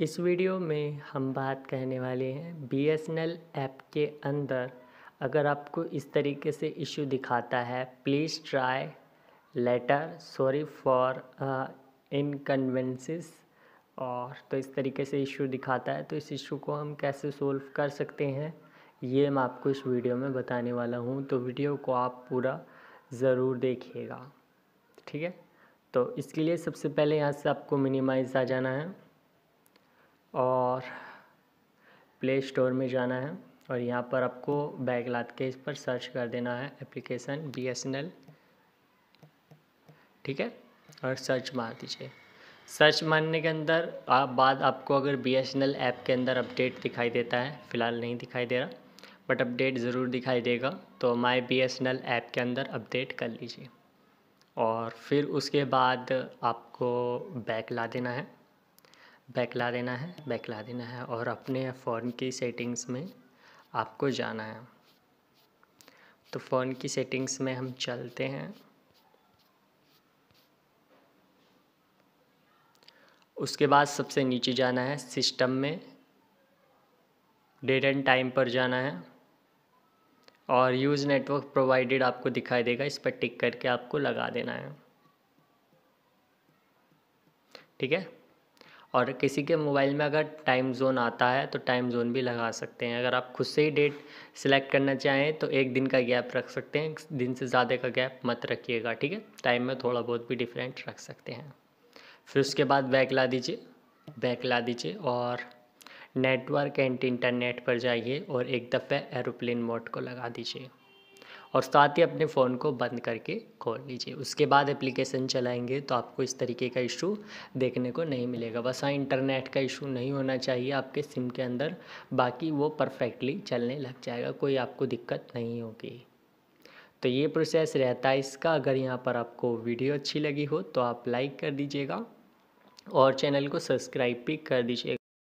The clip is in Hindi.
इस वीडियो में हम बात कहने वाले हैं B S N L app के अंदर अगर आपको इस तरीके से इशू दिखाता है please try later sorry for inconveniences और तो इस तरीके से इशू दिखाता है तो इस इशू को हम कैसे सोल्व कर सकते हैं ये मैं आपको इस वीडियो में बताने वाला हूँ तो वीडियो को आप पूरा ज़रूर देखिएगा ठीक है तो इसके लिए सबसे पहले यहाँ से आपको मिनिमाइज़ आ जाना है और प्ले स्टोर में जाना है और यहाँ पर आपको बैग लाद के इस पर सर्च कर देना है application B S N L ठीक है और सर्च मार दीजिए सर्च मारने के अंदर आप बाद आपको अगर B S N L app के अंदर अपडेट दिखाई देता है फ़िलहाल नहीं दिखाई दे रहा बट अपडेट ज़रूर दिखाई देगा तो my B S N L app के अंदर अपडेट कर लीजिए और फिर उसके बाद आपको बैग ला देना है बैकला देना है बैकला देना है और अपने फ़ोन की सेटिंग्स में आपको जाना है तो फ़ोन की सेटिंग्स में हम चलते हैं उसके बाद सबसे नीचे जाना है सिस्टम में डेट एंड टाइम पर जाना है और यूज़ नेटवर्क प्रोवाइडेड आपको दिखाई देगा इस पर टिक करके आपको लगा देना है ठीक है और किसी के मोबाइल में अगर टाइम ज़ोन आता है तो टाइम ज़ोन भी लगा सकते हैं अगर आप खुद से ही डेट सिलेक्ट करना चाहें तो एक दिन का गैप रख सकते हैं दिन से ज़्यादा का गैप मत रखिएगा ठीक है टाइम में थोड़ा बहुत भी डिफरेंट रख सकते हैं फिर उसके बाद बैक ला दीजिए बैक ला दीजिए और नेटवर्क एंड इंटरनेट पर जाइए और एक दफ़े एरोप्लेन मोड को लगा दीजिए और साथ ही अपने फ़ोन को बंद करके खोल लीजिए उसके बाद एप्लीकेशन चलाएंगे तो आपको इस तरीके का इशू देखने को नहीं मिलेगा बस हाँ इंटरनेट का इशू नहीं होना चाहिए आपके सिम के अंदर बाकी वो परफेक्टली चलने लग जाएगा कोई आपको दिक्कत नहीं होगी तो ये प्रोसेस रहता है इसका अगर यहाँ पर आपको वीडियो अच्छी लगी हो तो आप लाइक कर दीजिएगा और चैनल को सब्सक्राइब भी कर दीजिएगा